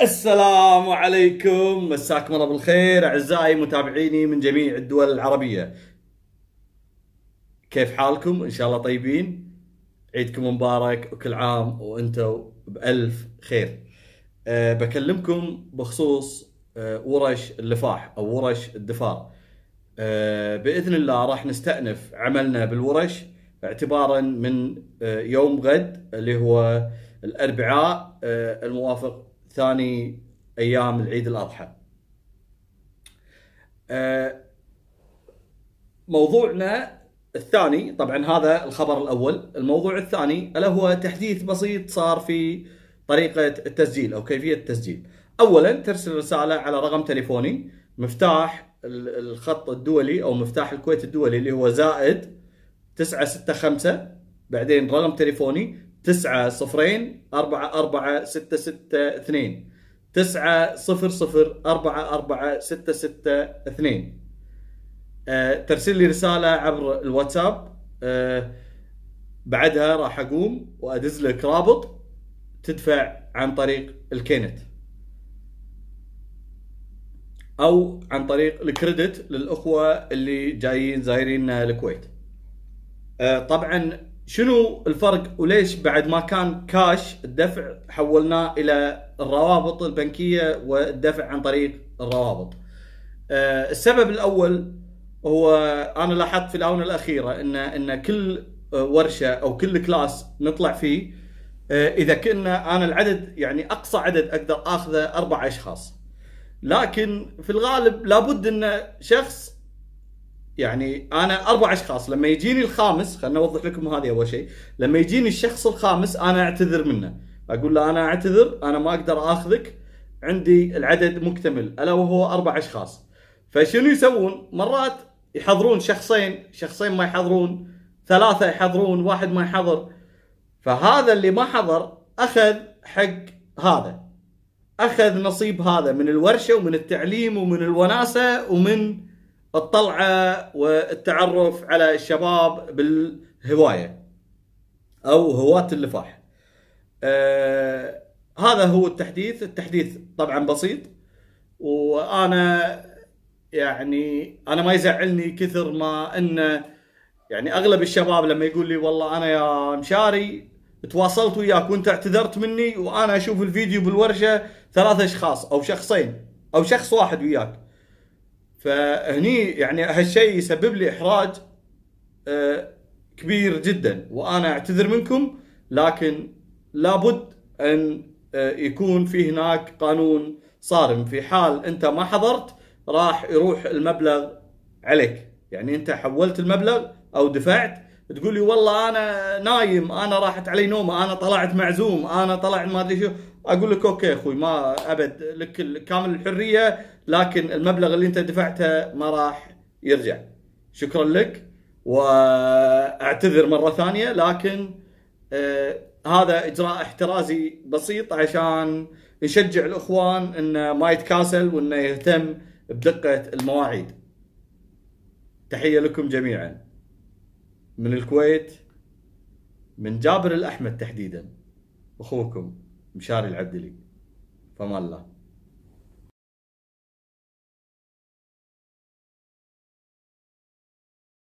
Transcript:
السلام عليكم مساكم الله بالخير اعزائي متابعيني من جميع الدول العربيه كيف حالكم ان شاء الله طيبين عيدكم مبارك وكل عام وانتم بالف خير أه بكلمكم بخصوص أه ورش اللفاح او ورش الدفار أه باذن الله راح نستانف عملنا بالورش اعتبارا من أه يوم غد اللي هو أه الاربعاء آه، الموافق ثاني ايام العيد الاضحى. آه، موضوعنا الثاني طبعا هذا الخبر الاول، الموضوع الثاني الا هو تحديث بسيط صار في طريقه التسجيل او كيفيه التسجيل. اولا ترسل رساله على رقم تليفوني مفتاح الخط الدولي او مفتاح الكويت الدولي اللي هو زائد 965 بعدين رقم تليفوني تسعة صفرين أربعة أربعة ستة ستة اثنين تسعة صفر صفر أربعة أربعة ستة ستة اثنين آه، ترسل لي رسالة عبر الواتساب آه، بعدها راح أقوم وأدز لك رابط تدفع عن طريق الكينت أو عن طريق الكريدت للأخوة اللي جايين زايرين الكويت آه، طبعا شنو الفرق وليش بعد ما كان كاش الدفع حولناه الى الروابط البنكيه والدفع عن طريق الروابط. آه، السبب الاول هو انا لاحظت في الاونه الاخيره ان ان كل آه، ورشه او كل كلاس نطلع فيه آه، اذا كنا انا العدد يعني اقصى عدد اقدر اخذه اربع اشخاص. لكن في الغالب لابد ان شخص يعني انا اربع اشخاص لما يجيني الخامس خليني اوضح لكم هذه اول شيء لما يجيني الشخص الخامس انا اعتذر منه اقول له انا اعتذر انا ما اقدر اخذك عندي العدد مكتمل الا وهو اربع اشخاص فشنو يسوون مرات يحضرون شخصين شخصين ما يحضرون ثلاثه يحضرون واحد ما يحضر فهذا اللي ما حضر اخذ حق هذا اخذ نصيب هذا من الورشه ومن التعليم ومن الوناسه ومن الطلعه والتعرف على الشباب بالهوايه او هواة اللفاح. آه هذا هو التحديث، التحديث طبعا بسيط وانا يعني انا ما يزعلني كثر ما انه يعني اغلب الشباب لما يقول لي والله انا يا مشاري تواصلت وياك وانت اعتذرت مني وانا اشوف الفيديو بالورشه ثلاثة اشخاص او شخصين او شخص واحد وياك فهني يعني هالشيء يسبب لي احراج آه، كبير جدا وانا اعتذر منكم لكن لابد ان آه، يكون في هناك قانون صارم في حال انت ما حضرت راح يروح المبلغ عليك يعني انت حولت المبلغ او دفعت تقول لي والله انا نايم انا راحت علي نومه انا طلعت معزوم انا طلعت ما ادري شو اقول لك اوكي اخوي ما ابد لك كامل الحريه لكن المبلغ اللي انت دفعته ما راح يرجع شكرا لك واعتذر مره ثانيه لكن آه هذا اجراء احترازي بسيط عشان نشجع الاخوان انه ما يتكاسل وانه يهتم بدقه المواعيد. تحيه لكم جميعا. من الكويت من جابر الاحمد تحديدا اخوكم مشاري العبدلي فما الله.